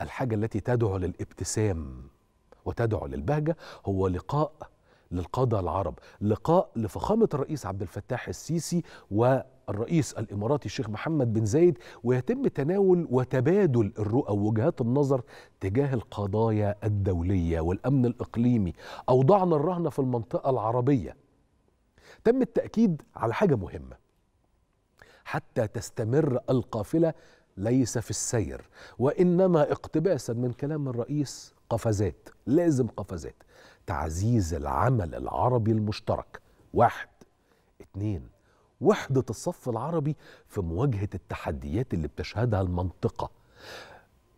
الحاجة التي تدعو للابتسام وتدعو للبهجة هو لقاء للقادة العرب لقاء لفخامة الرئيس عبد الفتاح السيسي والرئيس الإماراتي الشيخ محمد بن زايد ويتم تناول وتبادل الرؤى ووجهات النظر تجاه القضايا الدولية والأمن الإقليمي أوضاعنا الرهنة في المنطقة العربية تم التأكيد على حاجة مهمة حتى تستمر القافلة ليس في السير وإنما اقتباسا من كلام الرئيس قفزات لازم قفزات تعزيز العمل العربي المشترك واحد اتنين وحدة الصف العربي في مواجهة التحديات اللي بتشهدها المنطقة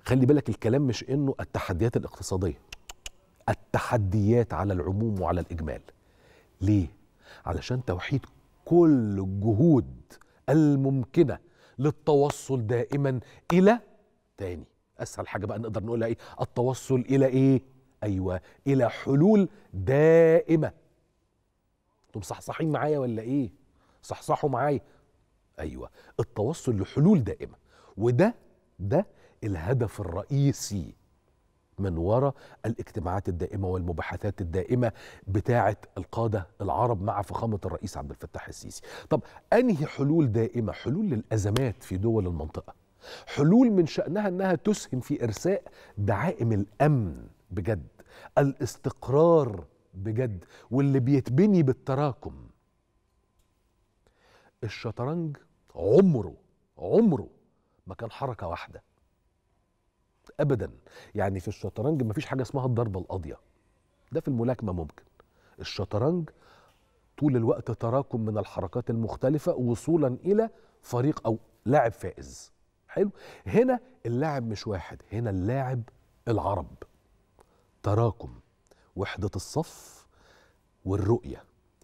خلي بالك الكلام مش انه التحديات الاقتصادية التحديات على العموم وعلى الإجمال ليه؟ علشان توحيد كل الجهود الممكنة للتوصل دائما الى تاني اسهل حاجه بقى نقدر نقولها ايه التوصل الى ايه ايوه الى حلول دائمه انتم صحصحين معايا ولا ايه صحصحوا معايا ايوه التوصل لحلول دائمه وده ده الهدف الرئيسي من وراء الاجتماعات الدائمه والمباحثات الدائمه بتاعه القاده العرب مع فخامه الرئيس عبد الفتاح السيسي. طب انهي حلول دائمه؟ حلول للازمات في دول المنطقه. حلول من شانها انها تسهم في ارساء دعائم الامن بجد، الاستقرار بجد واللي بيتبني بالتراكم. الشطرنج عمره عمره ما كان حركه واحده ابدا يعني في الشطرنج مفيش حاجه اسمها الضربه القاضيه ده في الملاكمه ممكن الشطرنج طول الوقت تراكم من الحركات المختلفه وصولا الى فريق او لاعب فائز حلو هنا اللاعب مش واحد هنا اللاعب العرب تراكم وحده الصف والرؤيه